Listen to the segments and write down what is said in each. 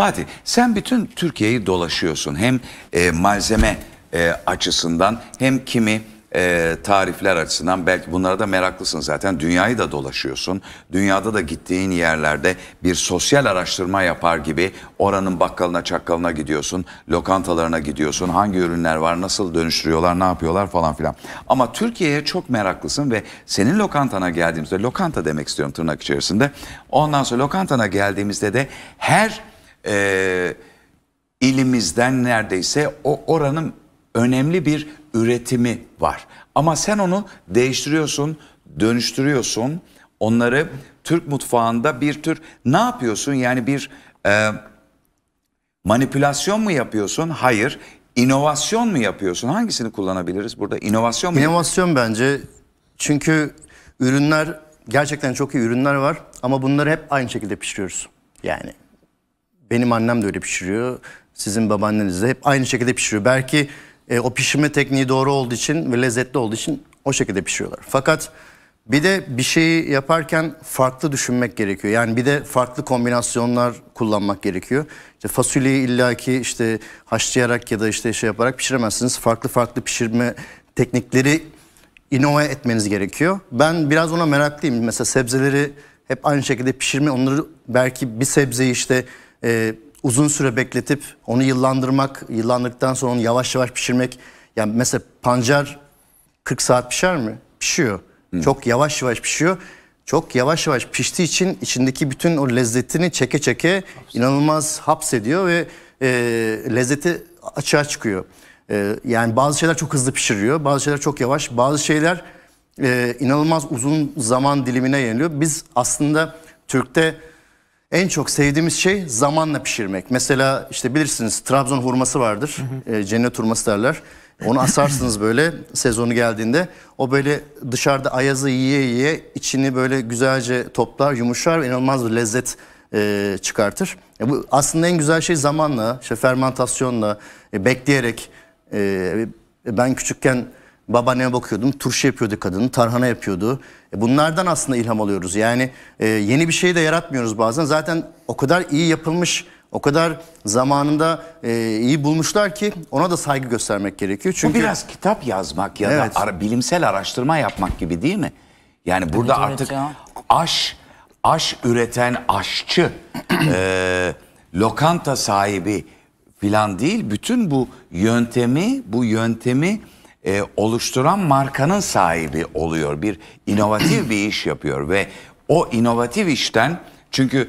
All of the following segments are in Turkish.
Fatih sen bütün Türkiye'yi dolaşıyorsun. Hem e, malzeme e, açısından hem kimi e, tarifler açısından belki bunlara da meraklısın zaten. Dünyayı da dolaşıyorsun. Dünyada da gittiğin yerlerde bir sosyal araştırma yapar gibi oranın bakkalına çakkalına gidiyorsun. Lokantalarına gidiyorsun. Hangi ürünler var, nasıl dönüştürüyorlar, ne yapıyorlar falan filan. Ama Türkiye'ye çok meraklısın ve senin lokantana geldiğimizde, lokanta demek istiyorum tırnak içerisinde. Ondan sonra lokantana geldiğimizde de her e, ilimizden neredeyse o oranın önemli bir üretimi var. Ama sen onu değiştiriyorsun, dönüştürüyorsun. Onları Türk mutfağında bir tür ne yapıyorsun? Yani bir e, manipülasyon mu yapıyorsun? Hayır. İnovasyon mu yapıyorsun? Hangisini kullanabiliriz burada? İnovasyon mu? İnovasyon bence çünkü ürünler gerçekten çok iyi ürünler var ama bunları hep aynı şekilde pişiriyoruz. Yani benim annem de öyle pişiriyor. Sizin babaanneniz de hep aynı şekilde pişiriyor. Belki e, o pişirme tekniği doğru olduğu için ve lezzetli olduğu için o şekilde pişiriyorlar. Fakat bir de bir şeyi yaparken farklı düşünmek gerekiyor. Yani bir de farklı kombinasyonlar kullanmak gerekiyor. İşte fasulyeyi illaki işte haşlayarak ya da işte şey yaparak pişiremezsiniz. Farklı farklı pişirme teknikleri inova etmeniz gerekiyor. Ben biraz ona meraklıyım. Mesela sebzeleri hep aynı şekilde pişirme, onları belki bir sebzeyi işte e, uzun süre bekletip onu yıllandırmak, yıllandıktan sonra onu yavaş yavaş pişirmek. Yani mesela pancar 40 saat pişer mi? Pişiyor. Hı. Hmm. Çok yavaş yavaş pişiyor. Çok yavaş yavaş piştiği için içindeki bütün o lezzetini çeke çeke Haps. inanılmaz hapsediyor ve e, lezzeti açığa çıkıyor. E, yani bazı şeyler çok hızlı pişiriyor, bazı şeyler çok yavaş, bazı şeyler e, inanılmaz uzun zaman dilimine yeniliyor. Biz aslında Türk'te en çok sevdiğimiz şey zamanla pişirmek. Mesela işte bilirsiniz Trabzon hurması vardır. Hı e, hı. cennet hurması derler. Onu asarsınız böyle sezonu geldiğinde. O böyle dışarıda ayazı yiye yiye içini böyle güzelce toplar, yumuşar ve inanılmaz bir lezzet e, çıkartır. E, bu aslında en güzel şey zamanla, işte fermentasyonla, e, bekleyerek. E, e ben küçükken Babaanneme bakıyordum turşu yapıyordu kadın, tarhana yapıyordu. E, bunlardan aslında ilham alıyoruz. Yani e, yeni bir şey de yaratmıyoruz bazen. Zaten o kadar iyi yapılmış, o kadar zamanında e, iyi bulmuşlar ki ona da saygı göstermek gerekiyor. Çünkü Bu biraz kitap yazmak ya evet. da bilimsel araştırma yapmak gibi değil mi? Yani burada evet, artık evet ya. aş, aş üreten aşçı, e, lokanta sahibi filan değil. Bütün bu yöntemi, bu yöntemi e, oluşturan markanın sahibi oluyor. Bir inovatif bir iş yapıyor ve o inovatif işten çünkü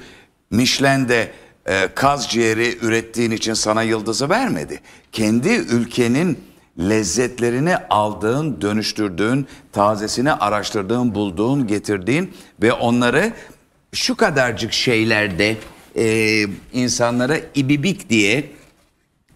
Michelin'de e, kaz ciğeri ürettiğin için sana yıldızı vermedi. Kendi ülkenin lezzetlerini aldığın, dönüştürdüğün, tazesini araştırdığın, bulduğun, getirdiğin ve onları şu kadarcık şeylerde e, insanlara ibibik diye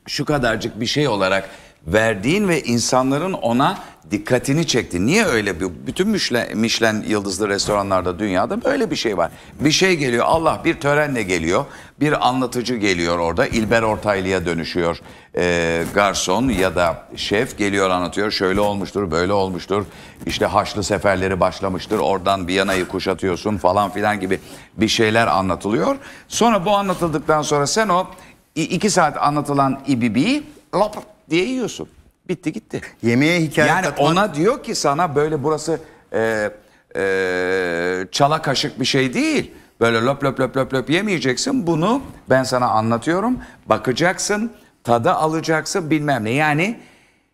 şu kadarcık bir şey olarak verdiğin ve insanların ona dikkatini çekti. Niye öyle bir bütün Michelin, yıldızlı restoranlarda dünyada böyle bir şey var. Bir şey geliyor Allah bir törenle geliyor. Bir anlatıcı geliyor orada İlber Ortaylı'ya dönüşüyor. Ee, garson ya da şef geliyor anlatıyor şöyle olmuştur böyle olmuştur. İşte Haçlı seferleri başlamıştır oradan Viyana'yı kuşatıyorsun falan filan gibi bir şeyler anlatılıyor. Sonra bu anlatıldıktan sonra sen o iki saat anlatılan İbibi'yi lop diye yiyorsun. Bitti gitti. Yemeğe hikaye Yani katman... ona diyor ki sana böyle burası e, e, çala kaşık bir şey değil. Böyle löp löp löp löp löp yemeyeceksin. Bunu ben sana anlatıyorum. Bakacaksın, tada alacaksın bilmem ne. Yani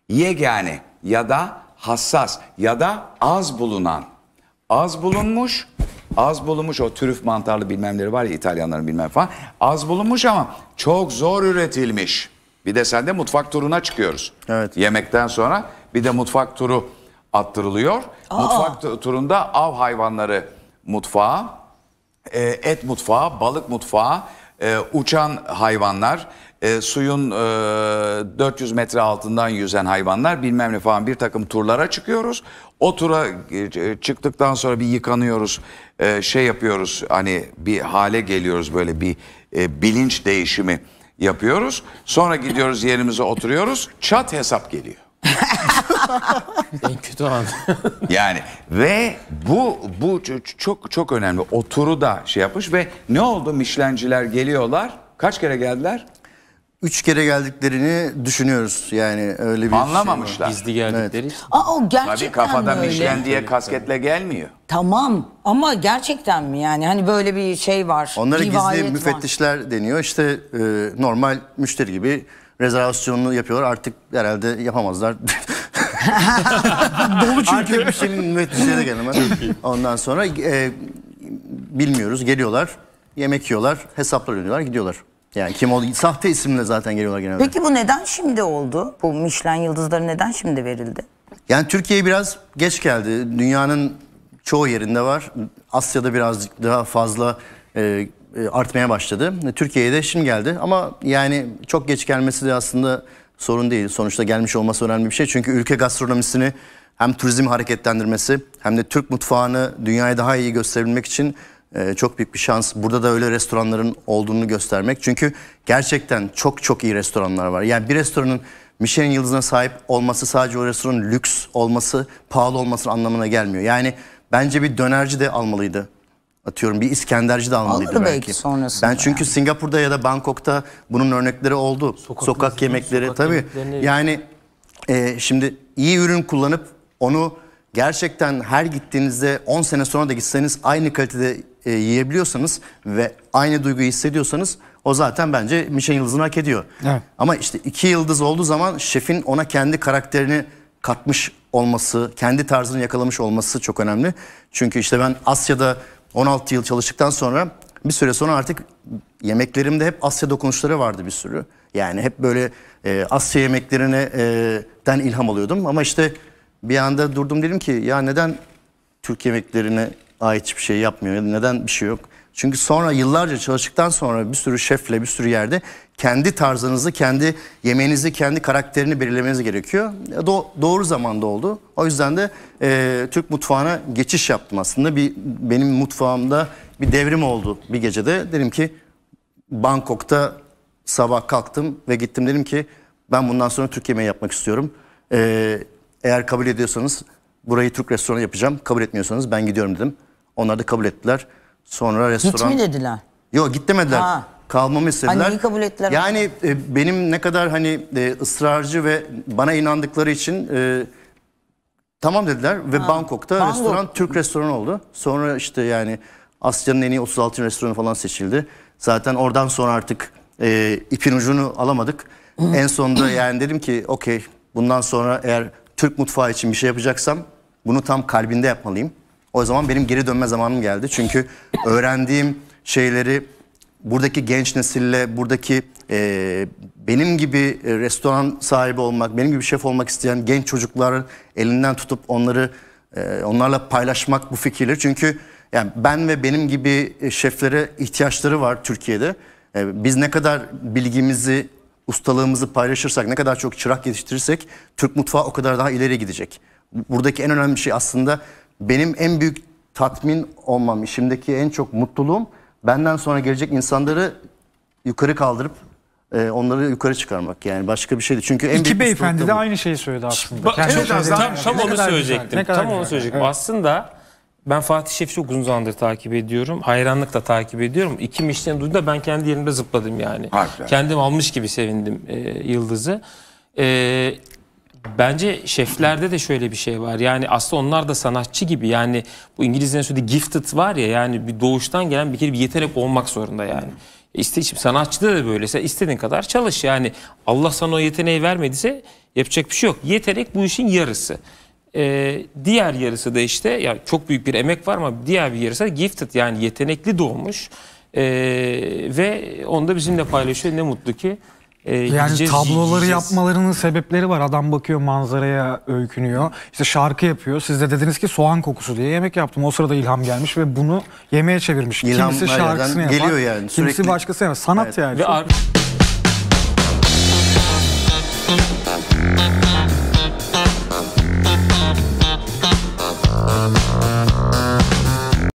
yegane ya da hassas ya da az bulunan. Az bulunmuş, az bulunmuş o türüf mantarlı bilmemleri var ya İtalyanların bilmem falan. Az bulunmuş ama çok zor üretilmiş. Bir de sende mutfak turuna çıkıyoruz. Evet. Yemekten sonra bir de mutfak turu attırılıyor. Aa. Mutfak turunda av hayvanları mutfağı, e, et mutfağı, balık mutfağı, e, uçan hayvanlar, e, suyun 400 metre altından yüzen hayvanlar bilmem ne falan bir takım turlara çıkıyoruz. O tura çıktıktan sonra bir yıkanıyoruz, şey yapıyoruz hani bir hale geliyoruz böyle bir bilinç değişimi yapıyoruz. Sonra gidiyoruz yerimize oturuyoruz. Çat hesap geliyor. en kötü an. yani ve bu bu çok çok önemli. Oturu da şey yapmış ve ne oldu Michelin'ciler geliyorlar. Kaç kere geldiler? üç kere geldiklerini düşünüyoruz. Yani öyle bir şey Anlamamışlar. Şey Gizli geldikleri. Evet. Aa, o gerçekten Tabii kafadan mi diye kasketle gelmiyor. Tamam ama gerçekten mi yani hani böyle bir şey var. Onlara gizli var. müfettişler deniyor. İşte e, normal müşteri gibi rezervasyonunu yapıyorlar. Artık herhalde yapamazlar. Dolu çünkü. Artık şimdi müfettişlere de gelemez. Ondan sonra e, bilmiyoruz. Geliyorlar, yemek yiyorlar, hesaplar ödüyorlar, gidiyorlar. Yani kim oldu? Sahte isimle zaten geliyorlar genelde. Peki bu neden şimdi oldu? Bu Michelin yıldızları neden şimdi verildi? Yani Türkiye biraz geç geldi. Dünyanın çoğu yerinde var. Asya'da birazcık daha fazla e, e, artmaya başladı. Türkiye'ye de şimdi geldi ama yani çok geç gelmesi de aslında sorun değil. Sonuçta gelmiş olması önemli bir şey. Çünkü ülke gastronomisini hem turizm hareketlendirmesi hem de Türk mutfağını dünyaya daha iyi gösterebilmek için e, çok büyük bir şans. Burada da öyle restoranların olduğunu göstermek. Çünkü gerçekten çok çok iyi restoranlar var. Yani bir restoranın Michelin yıldızına sahip olması sadece o restoranın lüks olması, pahalı olması anlamına gelmiyor. Yani bence bir dönerci de almalıydı. Atıyorum bir İskenderci de almalıydı Alır belki. belki Ben çünkü yani. Singapur'da ya da Bangkok'ta bunun örnekleri oldu. Sokak, sokak yemekleri sokak tabii. Yani e, şimdi iyi ürün kullanıp onu gerçekten her gittiğinizde 10 sene sonra da gitseniz aynı kalitede e, yiyebiliyorsanız ve aynı duyguyu hissediyorsanız o zaten bence Michelin yıldızını hak ediyor. Evet. Ama işte iki yıldız olduğu zaman şefin ona kendi karakterini katmış olması, kendi tarzını yakalamış olması çok önemli. Çünkü işte ben Asya'da 16 yıl çalıştıktan sonra bir süre sonra artık yemeklerimde hep Asya dokunuşları vardı bir sürü. Yani hep böyle e, Asya yemeklerine e, den ilham alıyordum. Ama işte bir anda durdum dedim ki ya neden Türk yemeklerine ait hiçbir şey yapmıyor. Neden bir şey yok? Çünkü sonra yıllarca çalıştıktan sonra bir sürü şefle bir sürü yerde kendi tarzınızı, kendi yemeğinizi, kendi karakterini belirlemeniz gerekiyor. Do doğru zamanda oldu. O yüzden de e, Türk mutfağına geçiş yaptım aslında. Bir benim mutfağımda bir devrim oldu bir gecede. Dedim ki Bangkok'ta sabah kalktım ve gittim dedim ki ben bundan sonra Türk yemeği yapmak istiyorum. E, eğer kabul ediyorsanız burayı Türk restoranı yapacağım. Kabul etmiyorsanız ben gidiyorum dedim. Onlar da kabul ettiler. Sonra restoran... Git mi dediler? Yok git demediler. Ha. Kalmamı istediler. Hani kabul ettiler? Yani e, benim ne kadar hani e, ısrarcı ve bana inandıkları için... E, Tamam dediler ve ha. Bangkok'ta Bangkok. restoran Türk restoranı oldu. Sonra işte yani Asya'nın en iyi 36. restoranı falan seçildi. Zaten oradan sonra artık e, ipin ucunu alamadık. Hmm. en sonunda yani dedim ki okey bundan sonra eğer Türk mutfağı için bir şey yapacaksam bunu tam kalbinde yapmalıyım. O zaman benim geri dönme zamanım geldi. Çünkü öğrendiğim şeyleri buradaki genç nesille, buradaki e, benim gibi e, restoran sahibi olmak, benim gibi şef olmak isteyen genç çocukların elinden tutup onları e, onlarla paylaşmak bu fikirleri. Çünkü yani ben ve benim gibi e, şeflere ihtiyaçları var Türkiye'de. E, biz ne kadar bilgimizi, ustalığımızı paylaşırsak, ne kadar çok çırak yetiştirirsek Türk mutfağı o kadar daha ileri gidecek. Buradaki en önemli şey aslında benim en büyük tatmin olmam, işimdeki en çok mutluluğum benden sonra gelecek insanları yukarı kaldırıp e, onları yukarı çıkarmak yani başka bir şeydi. Çünkü en İki beyefendi de aynı şeyi söyledi aslında. Ba yani evet, tam, tam, tam onu söyleyecektim. Tam onu söyleyecektim. Evet. Aslında ben Fatih Şef'i çok uzun zamandır takip ediyorum. Hayranlıkla takip ediyorum. İki Michelin duyduğunda ben kendi yerimde zıpladım yani. Harika. Kendim almış gibi sevindim e, Yıldız'ı. E, Bence şeflerde de şöyle bir şey var. Yani aslında onlar da sanatçı gibi. Yani bu İngilizlerin söylediği gifted var ya yani bir doğuştan gelen bir kere bir yetenek olmak zorunda yani. E işte sanatçıda da böyle. istediğin kadar çalış. Yani Allah sana o yeteneği vermediyse yapacak bir şey yok. Yetenek bu işin yarısı. Ee, diğer yarısı da işte yani çok büyük bir emek var ama diğer bir yarısı da gifted yani yetenekli doğmuş. Ee, ve onu da bizimle paylaşıyor. Ne mutlu ki e, yani yiyeceğiz, tabloları yiyeceğiz. yapmalarının sebepleri var. Adam bakıyor manzaraya öykünüyor. İşte şarkı yapıyor. Siz de dediniz ki soğan kokusu diye yemek yaptım. O sırada ilham gelmiş ve bunu yemeğe çevirmiş. İlham kimisi şarkısını yapar. Geliyor yani Kimisi başkasını yapar. Sanat evet. yani. Ve